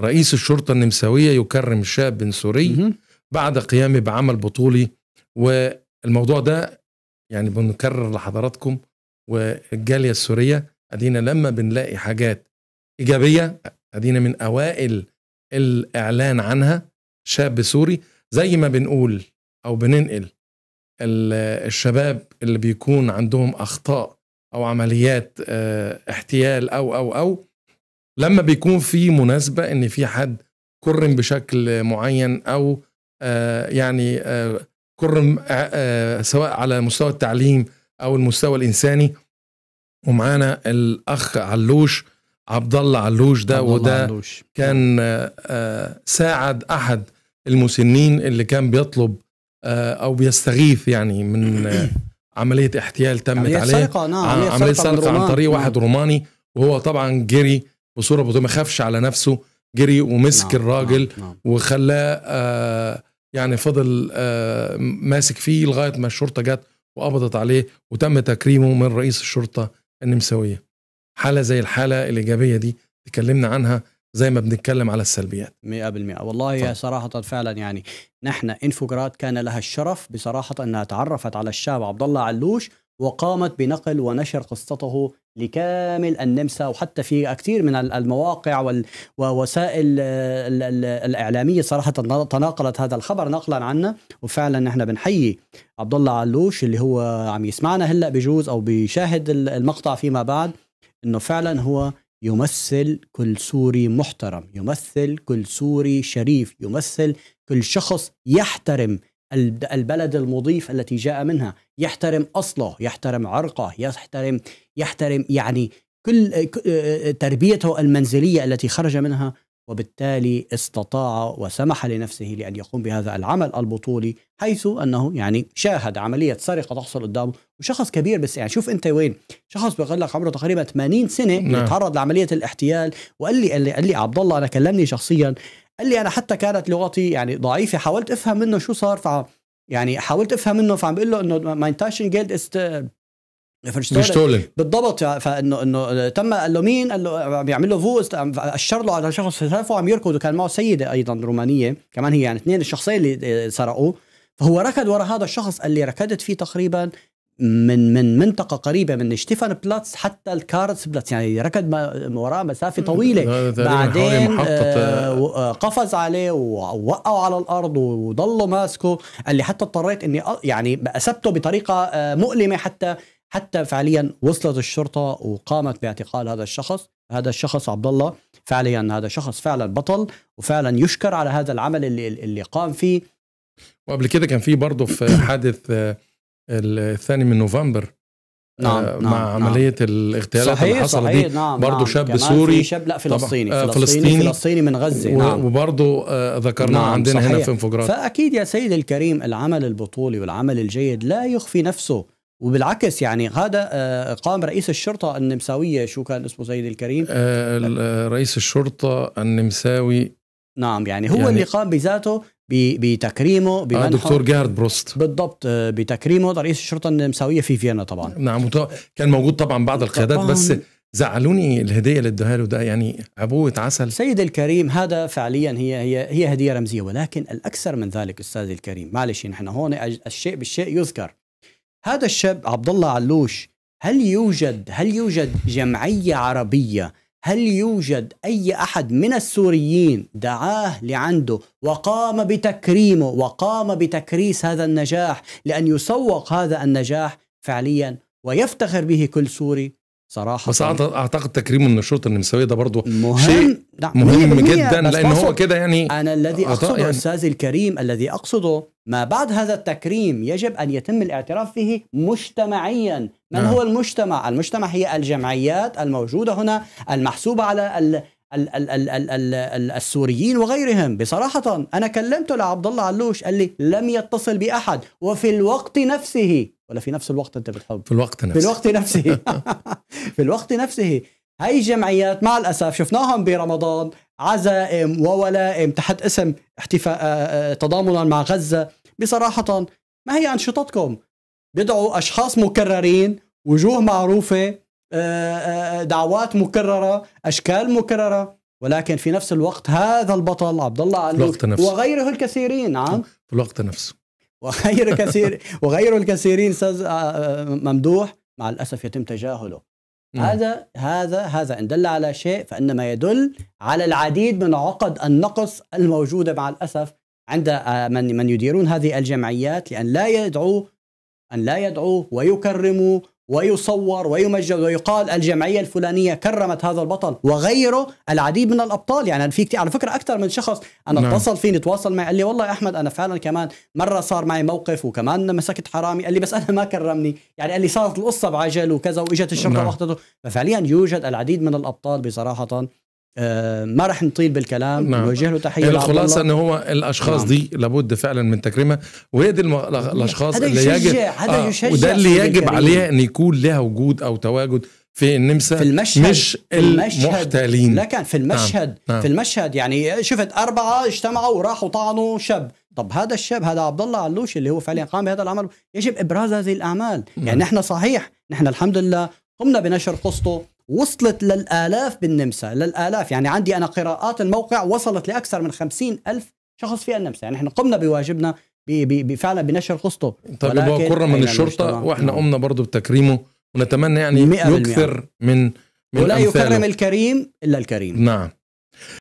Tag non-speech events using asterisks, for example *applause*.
رئيس الشرطة النمساوية يكرم شاب سوري بعد قيامه بعمل بطولي والموضوع ده يعني بنكرر لحضراتكم والجالية السورية ادينا لما بنلاقي حاجات إيجابية ادينا من أوائل الإعلان عنها شاب سوري زي ما بنقول أو بننقل الشباب اللي بيكون عندهم أخطاء أو عمليات آه، احتيال أو أو أو لما بيكون في مناسبه ان في حد كرم بشكل معين او آه، يعني آه، كرم آه، سواء على مستوى التعليم او المستوى الانساني ومعانا الاخ علوش عبد الله علوش ده وده علوش. كان ساعد احد المسنين اللي كان بيطلب او بيستغيث يعني من عمليه احتيال تمت عمليه عليه سرقه نعم عمليه سرقه عن طريق واحد روماني وهو طبعا جري بصوره بطيئه ما خافش على نفسه جري ومسك نعم. الراجل نعم. نعم. وخلاه آه يعني فضل آه ماسك فيه لغايه ما الشرطه جت وقبضت عليه وتم تكريمه من رئيس الشرطه النمساويه. حاله زي الحاله الايجابيه دي تكلمنا عنها زي ما بنتكلم على السلبيات 100% والله ف... صراحة فعلا يعني نحن انفوجرات كان لها الشرف بصراحة أنها تعرفت على الشاب عبد الله علوش وقامت بنقل ونشر قصته لكامل النمسا وحتى في كثير من المواقع ووسائل آه، الاعلاميه صراحه تناقلت هذا الخبر نقلا عنا وفعلا نحن بنحيي عبد الله علوش اللي هو عم يسمعنا هلا بجوز او بيشاهد المقطع فيما بعد انه فعلا هو يمثل كل سوري محترم يمثل كل سوري شريف يمثل كل شخص يحترم البلد المضيف التي جاء منها يحترم أصله يحترم عرقه يحترم يحترم يعني كل تربيته المنزلية التي خرج منها وبالتالي استطاع وسمح لنفسه لأن يقوم بهذا العمل البطولي حيث أنه يعني شاهد عملية سرقة تحصل قدامه وشخص كبير بس يعني شوف أنت وين شخص بيقول لك عمره تقريبا 80 سنة نعم. يتعرض لعملية الاحتيال وقال لي قال لي, قال لي عبد الله أنا كلمني شخصيا قال لي انا حتى كانت لغتي يعني ضعيفه حاولت افهم منه شو صار ف يعني حاولت افهم منه فعم بقول له انه ماين تاشن جيلد است فيرشتولن بالضبط يعني فانه انه تم قال له مين قال له عم يعمل له فوز اشر له على شخص شافه عم يركض وكان معه سيده ايضا رومانيه كمان هي يعني اثنين الشخصين اللي آه، سرقوه فهو ركض ورا هذا الشخص اللي ركضت فيه تقريبا من من منطقه قريبه من شتيفان بلاتس حتى الكارلس بلاتس يعني ركض وراه مسافه طويله بعدين آه، آه، آه، قفز عليه ووقعه على الارض وضلوا ماسكه قال لي حتى اضطريت اني يعني اسبته بطريقه مؤلمه حتى حتى فعليا وصلت الشرطه وقامت باعتقال هذا الشخص هذا الشخص عبد الله فعليا هذا شخص فعلا بطل وفعلا يشكر على هذا العمل اللي اللي قام فيه وقبل كده كان في برضه في حادث الثاني من نوفمبر نعم نعم مع نعم،, نعم عمليه الاغتيالات اللي حصلت صحيح دي نعم برضه نعم شاب سوري شاب لا فلسطيني آه فلسطيني فلسطيني, فلسطيني من غزه نعم وبرضه آه، ذكرناه نعم عندنا صحيح هنا في انفجارات فاكيد يا سيدي الكريم العمل البطولي والعمل الجيد لا يخفي نفسه وبالعكس يعني هذا آه، قام رئيس الشرطه النمساويه شو كان اسمه سيدي الكريم رئيس الشرطه النمساوي نعم يعني هو يعني اللي قام بذاته بتكريمه آه، بمنحه آه دكتور جارد بروست بالضبط بتكريمه رئيس الشرطه النمساويه في فيينا طبعا نعم كان موجود طبعا بعض القيادات بس زعلوني الهديه اللي اداها له ده يعني عبوه عسل سيد الكريم هذا فعليا هي هي هي هديه رمزيه ولكن الاكثر من ذلك استاذ الكريم معلش نحن هون الشيء بالشيء يذكر هذا الشاب عبد الله علوش هل يوجد هل يوجد جمعيه عربيه هل يوجد أي أحد من السوريين دعاه لعنده وقام بتكريمه وقام بتكريس هذا النجاح لأن يسوق هذا النجاح فعليا ويفتخر به كل سوري صراحه بس اعتقد تكريمه من الشرطه النمساويه ده برضه مهم شيء نعم، مهم جدا لان هو كده يعني انا الذي اقصده يعني استاذي الكريم الذي اقصده ما بعد هذا التكريم يجب ان يتم الاعتراف به مجتمعيا من آه. هو المجتمع المجتمع هي الجمعيات الموجوده هنا المحسوبه على ال ال ال ال ال ال السوريين وغيرهم بصراحة أنا كلمته لعبد الله علوش قال لي لم يتصل بأحد وفي الوقت نفسه ولا في نفس الوقت انت بتحب في الوقت نفسه في الوقت نفسه *laughs* في الوقت نفسه هاي الجمعيات مع الاسف شفناهم برمضان عزائم وولائم تحت اسم احتفاء آه، آه، تضامنا مع غزه بصراحه ما هي انشطتكم بدعوا اشخاص مكررين وجوه معروفه آه، دعوات مكرره اشكال مكرره ولكن في نفس الوقت هذا البطل عبد الله علوي وغيره الكثيرين نعم في الوقت نفسه وغير كثير *laughs* وغير الكثيرين استاذ آه، آه، ممدوح مع الاسف يتم تجاهله مم. نعم. هذا هذا هذا ان دل على شيء فانما يدل على العديد من عقد النقص الموجوده مع الاسف عند آه، من من يديرون هذه الجمعيات لان لا يدعوا ان لا يدعوا ويكرموا ويصور ويمجد ويقال الجمعيه الفلانيه كرمت هذا البطل وغيره العديد من الابطال يعني في كتير على فكره اكثر من شخص انا نعم. اتصل فيني تواصل معي قال لي والله يا احمد انا فعلا كمان مره صار معي موقف وكمان مسكت حرامي قال لي بس انا ما كرمني يعني قال لي صارت القصه بعجل وكذا واجت الشرطه نعم. واخذته ففعليا يوجد العديد من الابطال بصراحه آه، ما راح نطيل بالكلام نعم. نوجه له تحيه يعني الخلاصه ان هو الاشخاص نعم. دي لابد فعلا من تكريمها وهي دي الاشخاص اللي يجب هذا آه. يشجع وده اللي يجب عليها ان يكون لها وجود او تواجد في النمسا في المشهد مش في المشهد المحتالين لا كان في المشهد نعم. نعم. في المشهد يعني شفت اربعه اجتمعوا وراحوا طعنوا شاب طب هذا الشاب هذا عبد الله علوش اللي هو فعليا قام بهذا العمل يجب ابراز هذه الاعمال يعني نعم. نحن صحيح نحن الحمد لله قمنا بنشر قصته وصلت للآلاف بالنمسا للآلاف يعني عندي أنا قراءات الموقع وصلت لأكثر من خمسين ألف شخص في النمسا يعني نحن قمنا بواجبنا فعلا بنشر قصته طيب هو كرة من إيه، الشرطة واحنا نعم. قمنا برضه بتكريمه ونتمنى يعني يكثر من من ولا أمثاله. يكرم الكريم إلا الكريم نعم